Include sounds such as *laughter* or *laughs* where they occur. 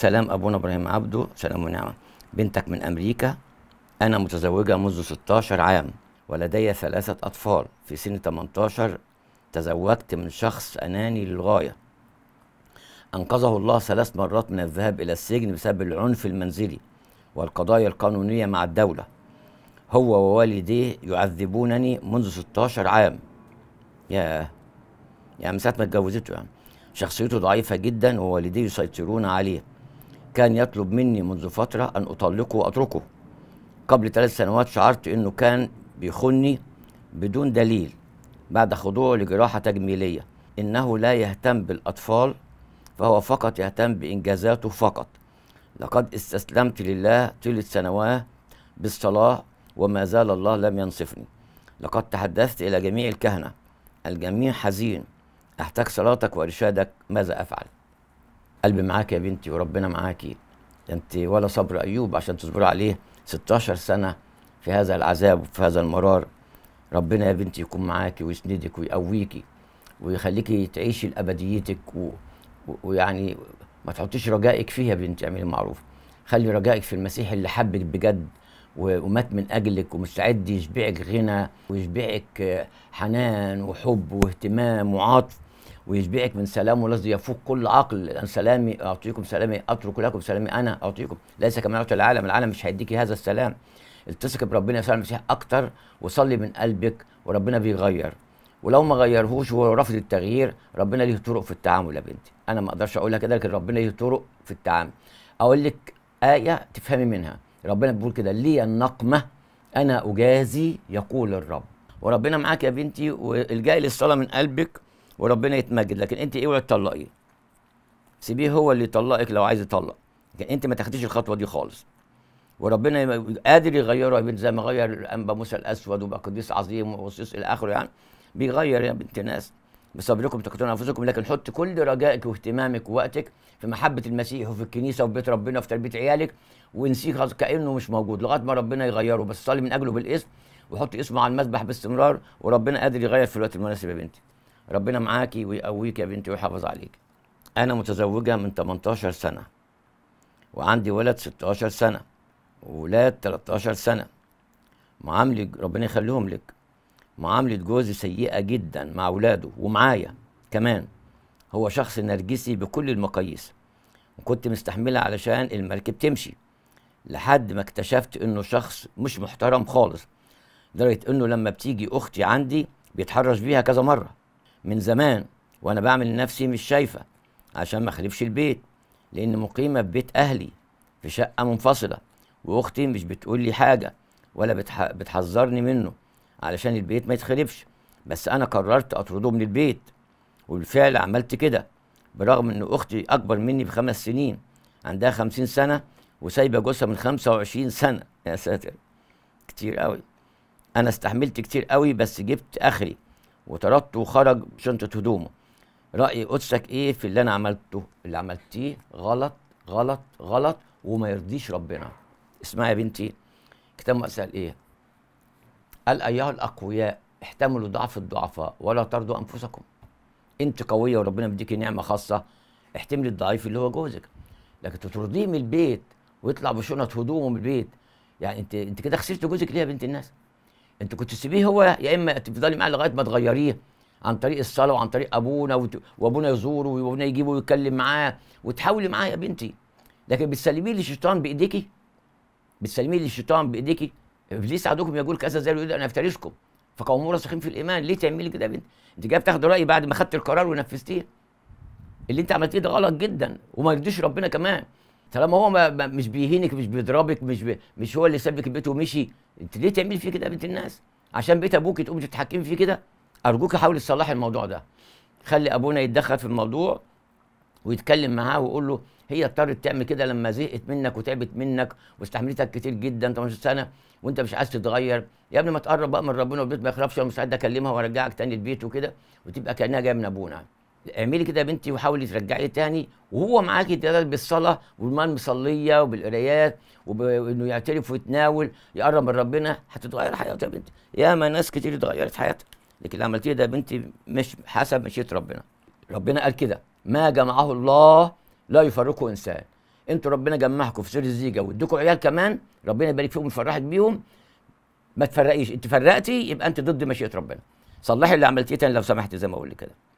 سلام أبونا إبراهيم عبده سلام ونعمة بنتك من أمريكا أنا متزوجة منذ 16 عام ولدي ثلاثة أطفال في سن 18 تزوجت من شخص أناني للغاية أنقذه الله ثلاث مرات من الذهاب إلى السجن بسبب العنف المنزلي والقضايا القانونية مع الدولة هو ووالديه يعذبونني منذ 16 عام يا يعني من ساعة ما اتجوزته يعني شخصيته ضعيفة جدا ووالديه يسيطرون عليه كان يطلب مني منذ فترة أن أطلقه وأتركه قبل ثلاث سنوات شعرت أنه كان بيخني بدون دليل بعد خضوعه لجراحة تجميلية إنه لا يهتم بالأطفال فهو فقط يهتم بإنجازاته فقط لقد استسلمت لله طيلة سنوات بالصلاة وما زال الله لم ينصفني لقد تحدثت إلى جميع الكهنة الجميع حزين أحتاج صلاتك وإرشادك ماذا أفعل قلبي معاك يا بنتي وربنا معاكي انت ولا صبر ايوب عشان تصبر عليه 16 سنه في هذا العذاب وفي هذا المرار ربنا يا بنتي يكون معاكي ويسندك ويقويكي ويخليكي تعيشي لابديتك و... ويعني ما تحطيش رجائك فيها يا بنتي اعملي المعروف خلي رجائك في المسيح اللي حبك بجد ومات من اجلك ومستعد يشبعك غنى ويشبعك حنان وحب واهتمام وعاطف ويشبعك من سلامه الذي يفوق كل عقل لان سلامي اعطيكم سلامي اترك لكم سلامي انا اعطيكم ليس كما يعطي العالم العالم مش هيديك هذا السلام التصق بربنا يسوع المسيح اكتر وصلي من قلبك وربنا بيغير ولو ما غيرهوش وهو رافض التغيير ربنا ليه طرق في التعامل يا بنتي انا ما اقدرش اقولها كده لكن ربنا ليه طرق في التعامل اقول لك ايه تفهمي منها ربنا بيقول كده لي النقمه انا اجازي يقول الرب وربنا معاك يا بنتي والجاي للصلاه من قلبك وربنا يتمجد لكن انت ايه تطلقي سيبيه هو اللي يطلقك لو عايز يطلق لكن انت ما تاخديش الخطوه دي خالص وربنا قادر يغيره يا بنت زي ما غير انبا موسى الاسود وبقى قديس عظيم وقصيص الى اخره يعني بيغير يا بنت ناس بصبركم تقتلون انفسكم لكن حط كل رجائك واهتمامك ووقتك في محبه المسيح وفي الكنيسه وفي بيت ربنا وفي تربيه عيالك وانسيه كانه مش موجود لغايه ما ربنا يغيره بس صلي من اجله بالاسم وحط اسمه على المذبح باستمرار وربنا قادر يغير في الوقت المناسب يا بنتي ربنا معاكي ويقويك يا بنتي ويحافظ عليك انا متزوجه من 18 سنه وعندي ولد 16 سنه وولاد 13 سنه معامله ربنا يخليهم لك معامله جوزي سيئه جدا مع اولاده ومعايا كمان هو شخص نرجسي بكل المقاييس وكنت مستحملها علشان المركب تمشي لحد ما اكتشفت انه شخص مش محترم خالص لدرجه انه لما بتيجي اختي عندي بيتحرش بيها كذا مره من زمان وانا بعمل لنفسي مش شايفه عشان ما اخربش البيت لان مقيمه في بيت اهلي في شقه منفصله واختي مش بتقول لي حاجه ولا بتح... بتحذرني منه علشان البيت ما يتخربش بس انا قررت اطرده من البيت وبالفعل عملت كده برغم ان اختي اكبر مني بخمس سنين عندها خمسين سنه وسايبه جثه من خمسة وعشرين سنه *laughs* يا ساتر كتير قوي انا استحملت كتير قوي بس جبت اخري وطردته وخرج بشنطه هدومه راي قدسك ايه في اللي انا عملته اللي عملتيه غلط غلط غلط وما يرضيش ربنا اسمعي يا بنتي كتاب مقاس قال ايه قال ايها الاقوياء احتملوا ضعف الضعفاء ولا ترضوا انفسكم انت قويه وربنا مديكي نعمه خاصه احتملي الضعيف اللي هو جوزك لكن ترضيه من البيت ويطلع بشنط هدومه من البيت يعني انت انت كده خسرت جوزك ليه يا بنت الناس انت كنت تسيبيه هو يا اما تفضلي معاه لغايه ما تغيريه عن طريق الصلاه وعن طريق ابونا وت... وابونا يزوره وابونا يجيبه ويتكلم معاه وتحاولي معاه يا بنتي لكن بتسلميه للشيطان بايديكي بتسلميه للشيطان بايديكي ابليس عدوكم يقول كذا زي يقول انا افترسكم فقوموا راسخين في الايمان ليه تعملي كده يا بنتي؟ انت جايه بتاخدي رايي بعد ما خدت القرار ونفذتيه اللي انت عملتيه ده غلط جدا وما يرضيش ربنا كمان طالما هو ما مش بيهينك مش بيضربك مش بي مش هو اللي سابك البيت ومشي انت ليه تعملي فيه كده يا بنت الناس عشان بيت ابوك تقومي تتحكمي فيه كده ارجوك حاولي تصلحي الموضوع ده خلي ابونا يتدخل في الموضوع ويتكلم معاه ويقول له هي اضطرت تعمل كده لما زهقت منك وتعبت منك واستحملتك كتير جدا 18 سنه وانت مش عايز تتغير يا ابني ما تقرب بقى من ربنا والبيت ما يخربش انا مستعد اكلمها وارجعك تاني البيت وكده وتبقى كانها جايه من ابونا اعملي كده يا بنتي وحاولي ترجعي تاني وهو معاكي تقدر بالصلاه والمال مصليه وبالقرايات وانه يعترف ويتناول يقرب من ربنا هتتغير حياته يا بنتي ياما ناس كتير اتغيرت حياتها لكن اللي عملتيه ده يا بنتي مش حسب مشيئه ربنا ربنا قال كده ما جمعه الله لا يفرقه انسان انتوا ربنا جمعكم في سور الزيجه وادكم عيال كمان ربنا يبارك فيهم ويفرحك بيهم ما تفرقيش انت فرقتي يبقى انت ضد مشيئه ربنا صلحي اللي عملتيه تاني لو سمحت زي ما اقول كده